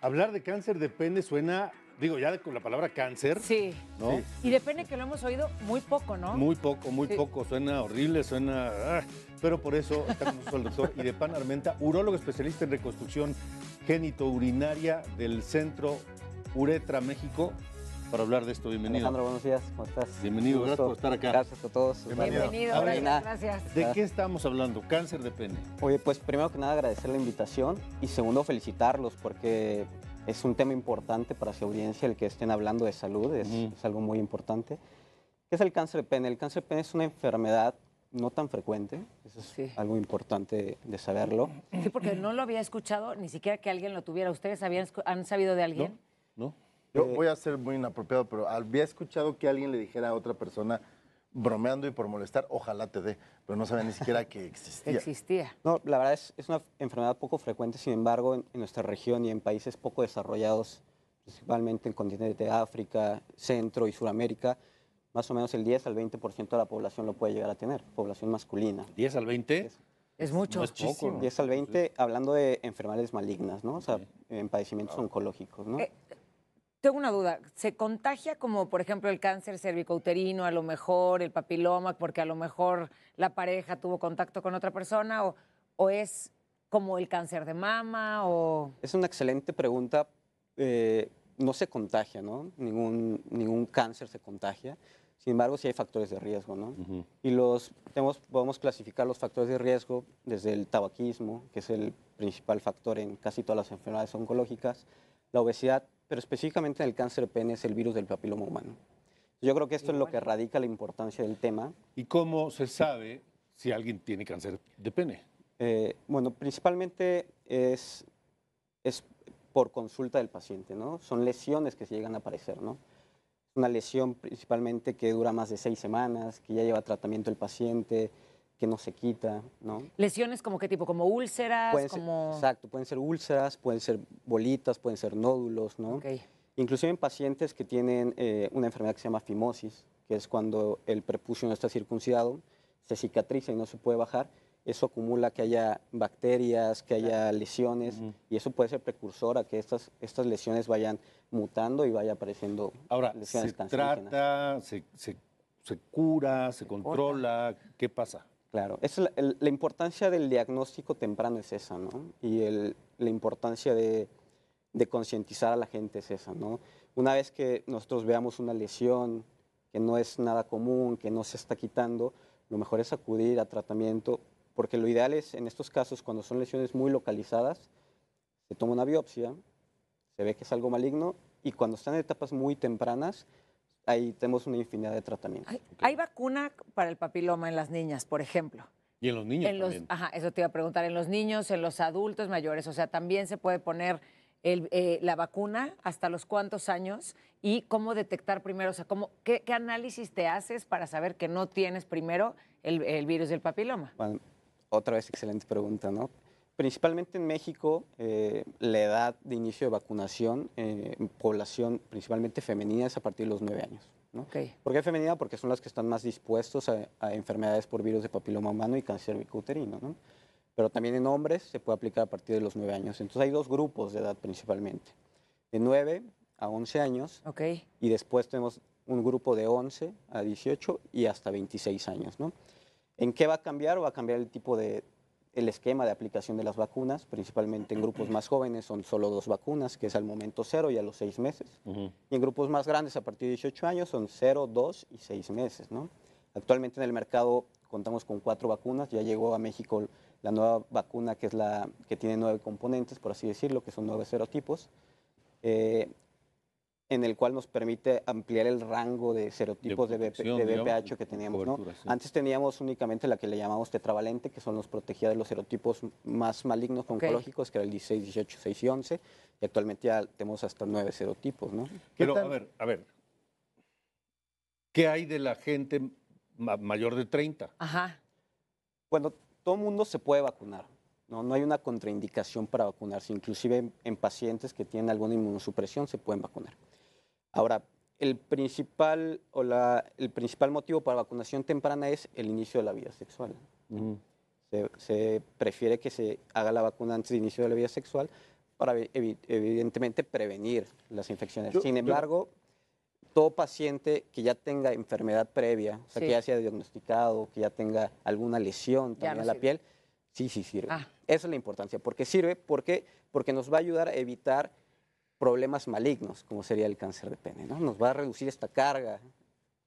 hablar de cáncer depende, suena, digo, ya con la palabra cáncer. Sí. ¿No? Y depende que lo hemos oído muy poco, ¿no? Muy poco, muy poco. Suena horrible, suena. Ah, pero por eso estamos con el doctor Irepan Armenta, urólogo especialista en reconstrucción génito-urinaria del Centro Uretra México para hablar de esto. Bienvenido. Alejandro, buenos días. ¿Cómo estás? Bienvenido, gracias por estar acá. Gracias a todos. Bienvenido, gracias. ¿De qué estamos hablando? Cáncer de pene. Oye, pues primero que nada agradecer la invitación y segundo felicitarlos porque es un tema importante para su audiencia el que estén hablando de salud, es, algo muy importante. ¿Qué es el cáncer de pene? El cáncer de pene es una enfermedad no tan frecuente, eso es algo importante de saberlo. Sí, porque no lo había escuchado, ni siquiera que alguien lo tuviera. ¿Ustedes habían, han sabido de alguien? no. Yo eh, voy a ser muy inapropiado, pero había escuchado que alguien le dijera a otra persona bromeando y por molestar, ojalá te dé, pero no sabía ni siquiera que existía. Existía. No, la verdad es, es una enfermedad poco frecuente, sin embargo, en, nuestra región y en países poco desarrollados, principalmente en el continente de África, Centro y Sudamérica, más o menos el 10 al 20% de la población lo puede llegar a tener, población masculina. ¿10 al 20? Es, mucho. No poco. 10 al 20, hablando de enfermedades malignas, ¿no? O sea, en padecimientos oncológicos, ¿no? Eh, tengo una duda. ¿Se contagia como, por ejemplo, el cáncer cervicouterino, a lo mejor el papiloma, porque a lo mejor la pareja tuvo contacto con otra persona? ¿O, es como el cáncer de mama? O... Es una excelente pregunta. Eh, no se contagia, ¿no? Ningún, ningún cáncer se contagia. Sin embargo, sí hay factores de riesgo, ¿no? Y los podemos clasificar los factores de riesgo desde el tabaquismo, que es el principal factor en casi todas las enfermedades oncológicas, la obesidad, pero específicamente en el cáncer de pene es el virus del papiloma humano. Yo creo que esto es lo que radica la importancia del tema. ¿Y cómo se sabe si alguien tiene cáncer de pene? Eh, bueno, principalmente es, es por consulta del paciente, ¿no? Son lesiones que se llegan a aparecer, ¿no? Una lesión principalmente que dura más de seis semanas, que ya lleva tratamiento el paciente, que no se quita, ¿no? Lesiones como qué tipo, como úlceras, exacto, pueden ser úlceras, pueden ser bolitas, pueden ser nódulos, ¿no? Inclusive en pacientes que tienen eh, una enfermedad que se llama fimosis, que es cuando el prepucio no está circuncidado, se cicatriza y no se puede bajar, eso acumula que haya bacterias, que haya lesiones, y eso puede ser precursor a que estas, estas lesiones vayan mutando y vaya apareciendo Ahora, lesiones se trata, se, se, se cura, se controla, ¿qué pasa? Claro, es la, importancia del diagnóstico temprano es esa, ¿no? Y la importancia de, de concientizar a la gente es esa, ¿no? Una vez que nosotros veamos una lesión que no es nada común, que no se está quitando, lo mejor es acudir a tratamiento, porque lo ideal es, en estos casos, cuando son lesiones muy localizadas, se toma una biopsia, se ve que es algo maligno, y cuando están en etapas muy tempranas, ahí tenemos una infinidad de tratamientos. ¿Hay, vacuna para el papiloma en las niñas, por ejemplo? Y en los niños también? ajá, eso te iba a preguntar. En los niños, en los adultos mayores, o sea, también se puede poner eh, la vacuna hasta los cuántos años y cómo detectar primero, o sea, qué, análisis te haces para saber que no tienes primero el virus del papiloma. Bueno, otra vez excelente pregunta, ¿no? principalmente en México, eh, la edad de inicio de vacunación eh, en población principalmente femenina es a partir de los nueve años. ¿Por qué femenina? Porque son las que están más dispuestos a, enfermedades por virus de papiloma humano y cáncer bicuterino. Pero también en hombres se puede aplicar a partir de los 9 años. Entonces hay dos grupos de edad principalmente, de 9 a 11 años okay. y después tenemos un grupo de 11 a 18 y hasta 26 años. ¿no? ¿En qué va a cambiar? o Va a cambiar el tipo de, el esquema de aplicación de las vacunas, principalmente en grupos más jóvenes, son solo dos vacunas, que es al momento cero y a los seis meses. Y en grupos más grandes, a partir de 18 años, son cero, dos y seis meses. Actualmente en el mercado contamos con cuatro vacunas, ya llegó a México la nueva vacuna que, es la, que tiene nueve componentes, por así decirlo, que son nueve serotipos. Eh, en el cual nos permite ampliar el rango de serotipos de, BPH que teníamos. Antes teníamos únicamente la que le llamamos tetravalente, que son los protegidos de los serotipos más malignos oncológicos, que era el 16, 18, 6 y 11, y actualmente ya tenemos hasta nueve serotipos. Pero a ver, a ver, ¿qué hay de la gente mayor de 30? Ajá. Bueno, todo mundo se puede vacunar. No, no hay una contraindicación para vacunarse. Inclusive en pacientes que tienen alguna inmunosupresión se pueden vacunar. Ahora, el principal, o el principal motivo para vacunación temprana es el inicio de la vida sexual. Se, prefiere que se haga la vacuna antes del inicio de la vida sexual para evidentemente prevenir las infecciones. Sin embargo, todo paciente que ya tenga enfermedad previa, o sea, que ya sea diagnosticado, que ya tenga alguna lesión también a la piel, sí, sí sirve. Ah. Esa es la importancia. ¿Por qué sirve? porque nos va a ayudar a evitar problemas malignos, como sería el cáncer de pene. ¿no? Nos va a reducir esta carga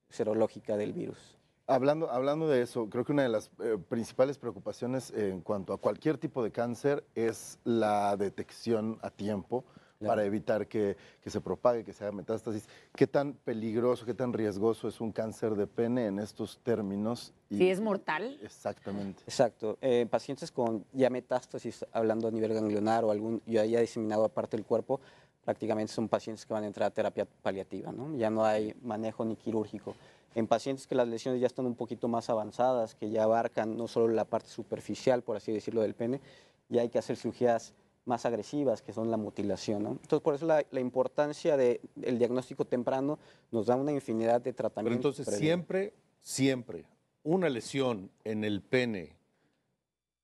serológica del virus. Hablando, hablando de eso, creo que una de las eh, principales preocupaciones en cuanto a cualquier tipo de cáncer es la detección a tiempo para evitar que, se propague, que se haga metástasis. ¿Qué tan peligroso, qué tan riesgoso es un cáncer de pene en estos términos? Y, si es mortal. Exactamente. Exacto. pacientes con ya metástasis, hablando a nivel ganglionar o algún ya, haya diseminado aparte del cuerpo, prácticamente son pacientes que van a entrar a terapia paliativa, ¿no? ya no hay manejo ni quirúrgico. En pacientes que las lesiones ya están un poquito más avanzadas, que ya abarcan no solo la parte superficial, por así decirlo, del pene, ya hay que hacer cirugías más agresivas, que son la mutilación. ¿no? Entonces, por eso la, importancia del diagnóstico temprano nos da una infinidad de tratamientos. Pero entonces, siempre, siempre, una lesión en el pene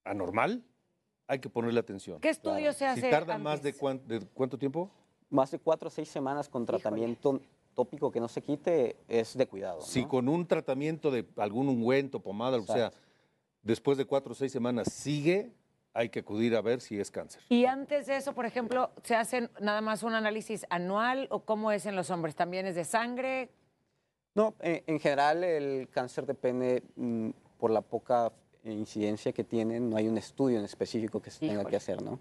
anormal, hay que ponerle atención. ¿Qué estudio se hace? Si tarda más de cuánto tiempo? más de cuatro o seis semanas con tratamiento tópico que no se quite es de cuidado. Si con un tratamiento de algún ungüento, pomada, o sea, después de cuatro o seis semanas sigue, hay que acudir a ver si es cáncer. Y antes de eso, por ejemplo, ¿se hace nada más un análisis anual o cómo es en los hombres? ¿También es de sangre? No, eh, en, general el cáncer depende mm, por la poca incidencia que tienen, no hay un estudio en específico que se tenga que hacer, ¿no?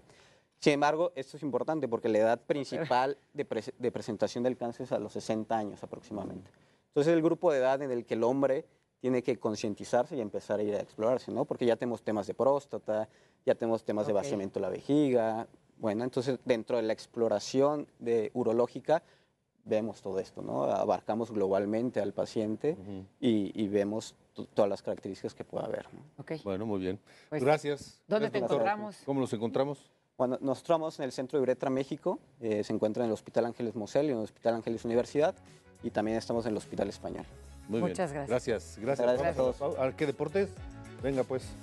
Sin embargo, esto es importante porque la edad principal de, presentación del cáncer es a los 60 años aproximadamente. Entonces, el grupo de edad en el que el hombre tiene que concientizarse y empezar a ir a explorarse, ¿no? Porque ya tenemos temas de próstata, ya tenemos temas de vaciamiento de la vejiga. Bueno, entonces dentro de la exploración de urológica vemos todo esto, ¿no? Abarcamos globalmente al paciente y, vemos todas las características que pueda haber. Bueno, muy bien. Pues, Gracias. ¿Dónde te encontramos? ¿Cómo nos encontramos? Bueno, nos tramos en el centro de Uretra, México. Eh, se encuentra en el Hospital Ángeles Mosel y en el Hospital Ángeles Universidad. Y también estamos en el Hospital Español. Muy Muchas gracias. Gracias. Gracias. gracias a todos. ¿A qué deportes? Venga, pues.